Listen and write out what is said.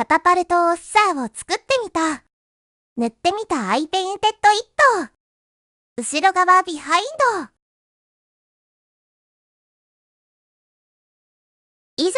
カタパルトオッサーを作ってみた。塗ってみたアイペインテッドイット。後ろ側ビハインド。以上。